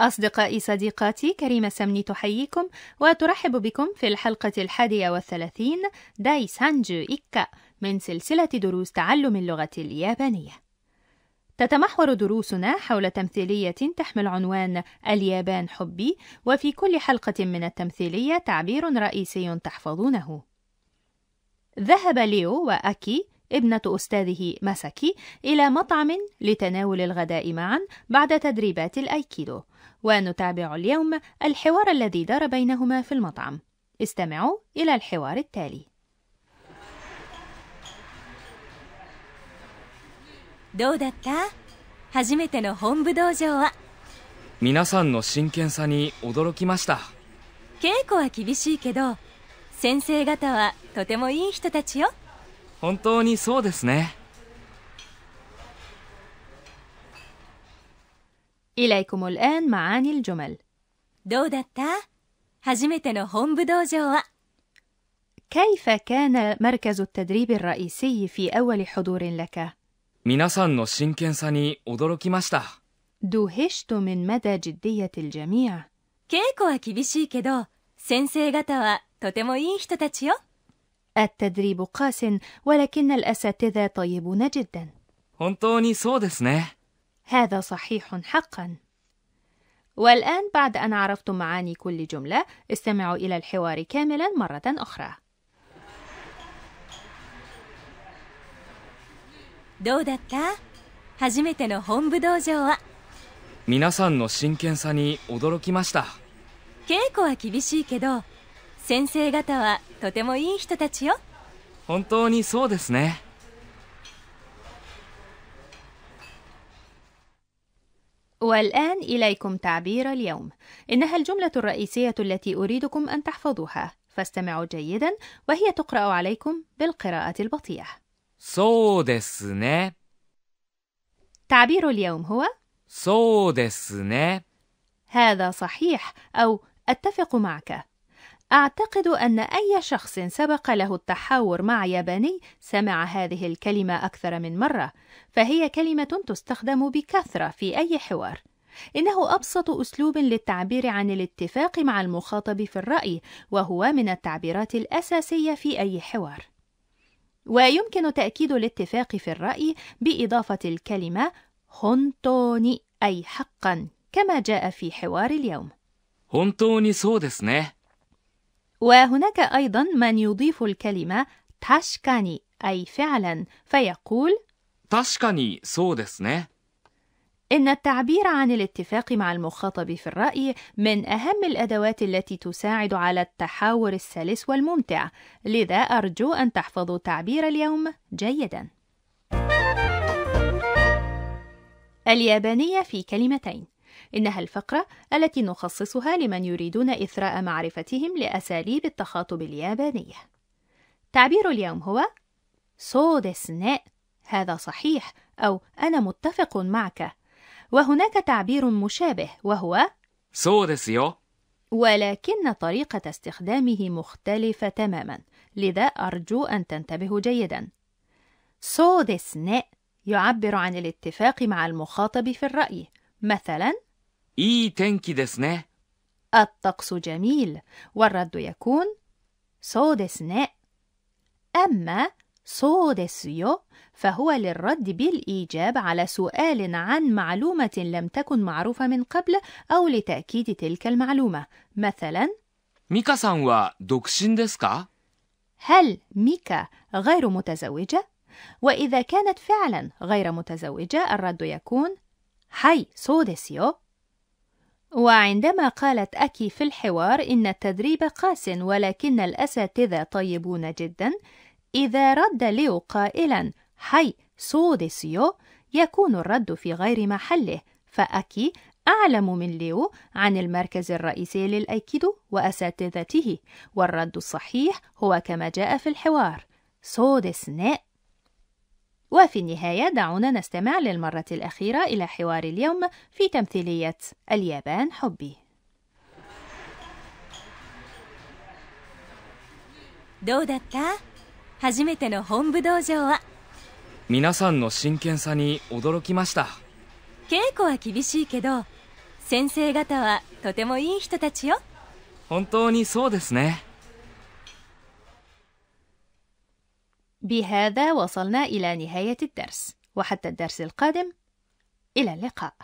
أصدقائي صديقاتي كريمة سمني تحييكم وترحب بكم في الحلقة الحادية والثلاثين داي سانجو إكا من سلسلة دروس تعلم اللغة اليابانية تتمحور دروسنا حول تمثيلية تحمل عنوان اليابان حبي وفي كل حلقة من التمثيلية تعبير رئيسي تحفظونه ذهب ليو وأكي ابنة أستاذه ماساكي إلى مطعم لتناول الغداء معا بعد تدريبات الأيكيدو ونتابع اليوم الحوار الذي دار بينهما في المطعم استمعوا إلى الحوار التالي どうだった初めての本部道場は皆さんの真剣さに驚きました稽古は厳しいけど先生方はとてもいい人たちよ本当にそうですね。إليكم الآن معاني الجمل どうだった初めての本部道場は كيف كان مركز التدريب الرئيسي في أول حضور لك؟ 皆さんの真剣さに驚きました دهشت من مدى جدية الجميع 稽古は厳しいけど先生方はとてもいい人たちよ التدريب قاس ولكن الأساتذة طيبون جدا. هذا صحيح حقا. والآن بعد أن عرفتم معاني كل جملة، استمعوا إلى الحوار كاملا مرة أخرى. どうだった初めての本部道場は皆さんの真剣さに驚きました稽古は厳しいけど先生方はとてもいい人たちよ本当にそうですね والآن إليكم تعبير اليوم إنها الجملة الرئيسية التي أريدكم أن تحفظوها فاستمعوا جيدا وهي تقرأ عليكم بالقراءة البطيئة そうですね تعبير اليوم هو そうですね هذا صحيح أو أتفق معك أعتقد أن أي شخص سبق له التحاور مع ياباني سمع هذه الكلمة أكثر من مرة، فهي كلمة تستخدم بكثرة في أي حوار. إنه أبسط أسلوب للتعبير عن الاتفاق مع المخاطب في الرأي، وهو من التعبيرات الأساسية في أي حوار. ويمكن تأكيد الاتفاق في الرأي بإضافة الكلمة هونتوني أي حقا كما جاء في حوار اليوم. هونتوني 本当にそうですね。وهناك أيضا من يضيف الكلمة تاشكاني أي فعلا فيقول إن التعبير عن الاتفاق مع المخاطب في الرأي من أهم الأدوات التي تساعد على التحاور السلس والممتع، لذا أرجو أن تحفظوا تعبير اليوم جيدا. اليابانية في كلمتين إنها الفقرة التي نخصصها لمن يريدون إثراء معرفتهم لأساليب التخاطب اليابانية. تعبير اليوم هو سو هذا صحيح أو أنا متفق معك. وهناك تعبير مشابه وهو سو ولكن طريقة استخدامه مختلفة تماما، لذا أرجو أن تنتبهوا جيدا. سو يعبر عن الاتفاق مع المخاطب في الرأي، مثلا الطقس جميل والرد يكون そうですね أما فهو للرد بالإيجاب على سؤال عن معلومة لم تكن معروفة من قبل أو لتأكيد تلك المعلومة مثلا ميكا ديسكا؟ هل ميكا غير متزوجة؟ وإذا كانت فعلا غير متزوجة الرد يكون はい、そうですよ。وعندما قالت أكي في الحوار إن التدريب قاس ولكن الأساتذة طيبون جدا إذا رد ليو قائلا حي سو ديسيو يكون الرد في غير محله فأكي أعلم من ليو عن المركز الرئيسي للأيكيدو وأساتذته والرد الصحيح هو كما جاء في الحوار سو ديسني وفي النهاية دعونا نستمع للمرة الأخيرة إلى حوار اليوم في تمثيلية اليابان حبي どうだった初めての本部道場は皆さんの真剣さに驚きました稽古は厳しいけど先生方はとてもいい人たちよ本当にそうですね بهذا وصلنا إلى نهاية الدرس وحتى الدرس القادم إلى اللقاء